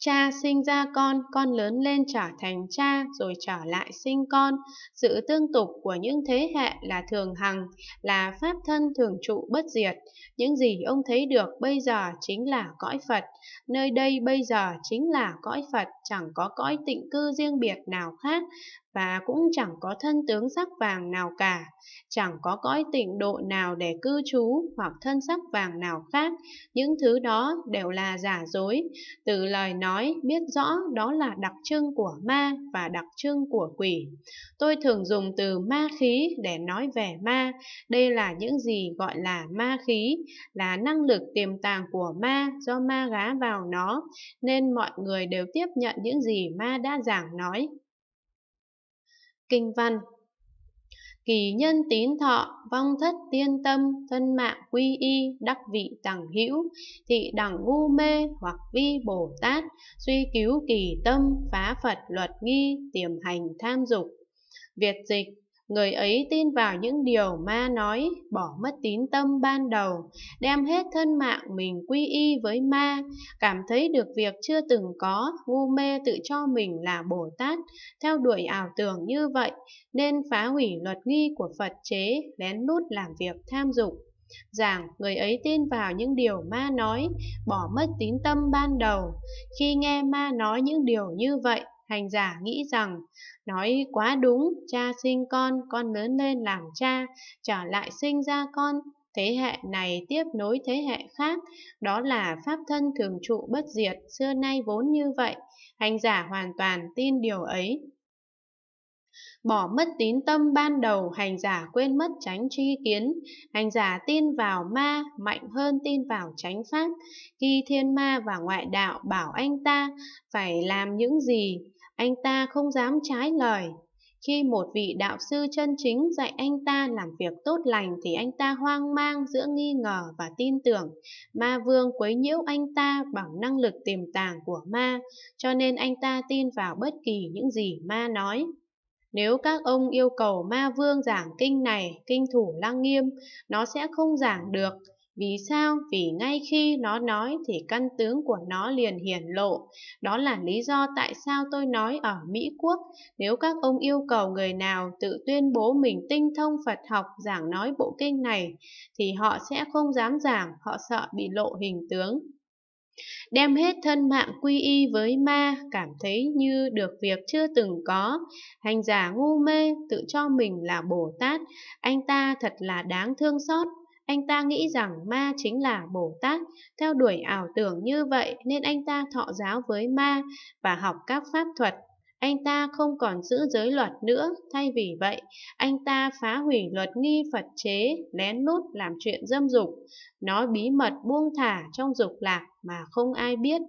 Cha sinh ra con, con lớn lên trở thành cha rồi trở lại sinh con. Sự tương tục của những thế hệ là thường hằng, là pháp thân thường trụ bất diệt. Những gì ông thấy được bây giờ chính là cõi Phật. Nơi đây bây giờ chính là cõi Phật, chẳng có cõi tịnh cư riêng biệt nào khác và cũng chẳng có thân tướng sắc vàng nào cả, chẳng có cõi tịnh độ nào để cư trú hoặc thân sắc vàng nào khác, những thứ đó đều là giả dối. Từ lời nói nói biết rõ đó là đặc trưng của ma và đặc trưng của quỷ. Tôi thường dùng từ ma khí để nói về ma. Đây là những gì gọi là ma khí, là năng lực tiềm tàng của ma do ma gá vào nó, nên mọi người đều tiếp nhận những gì ma đã giảng nói. Kinh văn kỳ nhân tín thọ vong thất tiên tâm thân mạng quy y đắc vị tằng hữu thị đẳng ngu mê hoặc vi bồ tát suy cứu kỳ tâm phá phật luật nghi tiềm hành tham dục việt dịch người ấy tin vào những điều ma nói bỏ mất tín tâm ban đầu đem hết thân mạng mình quy y với ma cảm thấy được việc chưa từng có ngu mê tự cho mình là bồ tát theo đuổi ảo tưởng như vậy nên phá hủy luật nghi của phật chế lén lút làm việc tham dục rằng người ấy tin vào những điều ma nói bỏ mất tín tâm ban đầu khi nghe ma nói những điều như vậy Hành giả nghĩ rằng, nói quá đúng, cha sinh con, con lớn lên làm cha, trở lại sinh ra con, thế hệ này tiếp nối thế hệ khác, đó là pháp thân thường trụ bất diệt, xưa nay vốn như vậy, hành giả hoàn toàn tin điều ấy. Bỏ mất tín tâm ban đầu, hành giả quên mất tránh tri kiến, hành giả tin vào ma, mạnh hơn tin vào tránh pháp, khi thiên ma và ngoại đạo bảo anh ta phải làm những gì, anh ta không dám trái lời. Khi một vị đạo sư chân chính dạy anh ta làm việc tốt lành thì anh ta hoang mang giữa nghi ngờ và tin tưởng. Ma vương quấy nhiễu anh ta bằng năng lực tiềm tàng của ma, cho nên anh ta tin vào bất kỳ những gì ma nói. Nếu các ông yêu cầu ma vương giảng kinh này, kinh thủ lăng nghiêm, nó sẽ không giảng được vì sao? Vì ngay khi nó nói thì căn tướng của nó liền hiển lộ. Đó là lý do tại sao tôi nói ở Mỹ Quốc, nếu các ông yêu cầu người nào tự tuyên bố mình tinh thông Phật học giảng nói bộ kinh này, thì họ sẽ không dám giảng, họ sợ bị lộ hình tướng. Đem hết thân mạng quy y với ma, cảm thấy như được việc chưa từng có. Hành giả ngu mê, tự cho mình là Bồ Tát, anh ta thật là đáng thương xót, anh ta nghĩ rằng ma chính là Bồ Tát, theo đuổi ảo tưởng như vậy nên anh ta thọ giáo với ma và học các pháp thuật. Anh ta không còn giữ giới luật nữa, thay vì vậy, anh ta phá hủy luật nghi Phật chế, lén lút làm chuyện dâm dục, nói bí mật buông thả trong dục lạc mà không ai biết.